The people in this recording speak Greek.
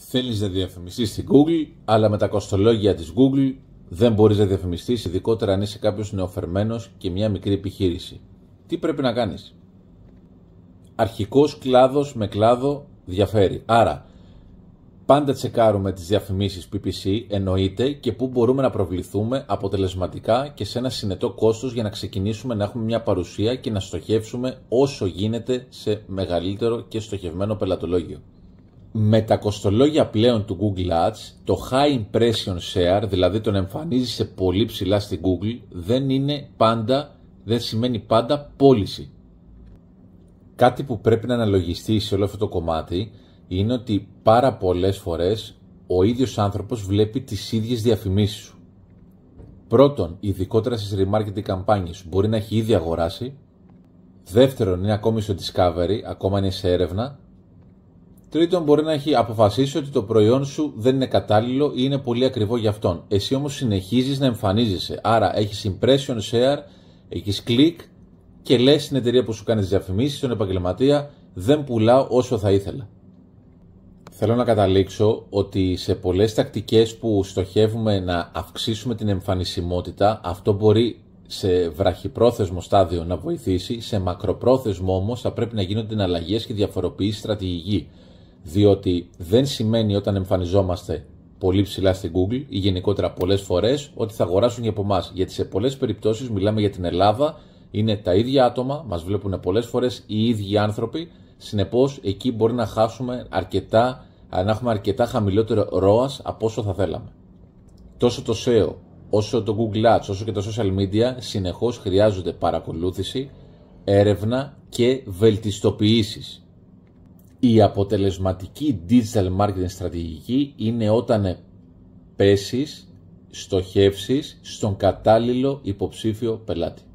Θέλεις να διαφημιστείς στην Google, αλλά με τα κοστολόγια της Google δεν μπορείς να διαφημιστείς, ειδικότερα αν είσαι κάποιος νεοφερμένος και μια μικρή επιχείρηση. Τι πρέπει να κάνεις. Αρχικός κλάδος με κλάδο διαφέρει. Άρα, πάντα τσεκάρουμε τις διαφημίσεις PPC, εννοείται, και πού μπορούμε να προβληθούμε αποτελεσματικά και σε ένα συνετό κόστος για να ξεκινήσουμε να έχουμε μια παρουσία και να στοχεύσουμε όσο γίνεται σε μεγαλύτερο και στοχευμένο πελατολόγιο με τα κοστολόγια πλέον του Google Ads, το High Impression Share, δηλαδή τον εμφανίζει σε πολύ ψηλά στην Google, δεν είναι πάντα, δεν σημαίνει πάντα πώληση. Κάτι που πρέπει να αναλογιστεί σε όλο αυτό το κομμάτι είναι ότι πάρα πολλές φορές ο ίδιος άνθρωπος βλέπει τις ίδιες διαφημίσεις σου. Πρώτον, ειδικότερα στις remarketing καμπάνιες μπορεί να έχει ήδη αγοράσει. Δεύτερον, είναι ακόμη στο discovery, ακόμα είναι σε έρευνα Τρίτον, μπορεί να έχει αποφασίσει ότι το προϊόν σου δεν είναι κατάλληλο ή είναι πολύ ακριβό για αυτόν. Εσύ όμως συνεχίζεις να εμφανίζεσαι. Άρα έχεις impression share, έχεις click και λες στην εταιρεία που σου κάνεις διαφημίσει, τον επαγγελματία, δεν πουλάω όσο θα ήθελα. Θέλω να καταλήξω ότι σε πολλές τακτικές που στοχεύουμε να αυξήσουμε την εμφανισιμότητα, αυτό μπορεί σε βραχυπρόθεσμο στάδιο να βοηθήσει, σε μακροπρόθεσμο όμως θα πρέπει να γίνονται αλλαγέ και διαφοροποιήσει στρατηγική διότι δεν σημαίνει όταν εμφανιζόμαστε πολύ ψηλά στην Google ή γενικότερα πολλές φορές ότι θα αγοράσουν και από εμάς. Γιατί σε πολλές περιπτώσεις μιλάμε για την Ελλάδα, είναι τα ίδια άτομα, μας βλέπουν πολλές φορές οι ίδιοι άνθρωποι. Συνεπώς, εκεί μπορεί να χάσουμε αρκετά, να έχουμε αρκετά χαμηλότερο ρόα από όσο θα θέλαμε. Τόσο το SEO, όσο το Google Ads, όσο και τα social media συνεχώς χρειάζονται παρακολούθηση, έρευνα και βελτιστοποιήσεις. Η αποτελεσματική digital marketing στρατηγική είναι όταν πέσεις, στοχεύσεις στον κατάλληλο υποψήφιο πελάτη.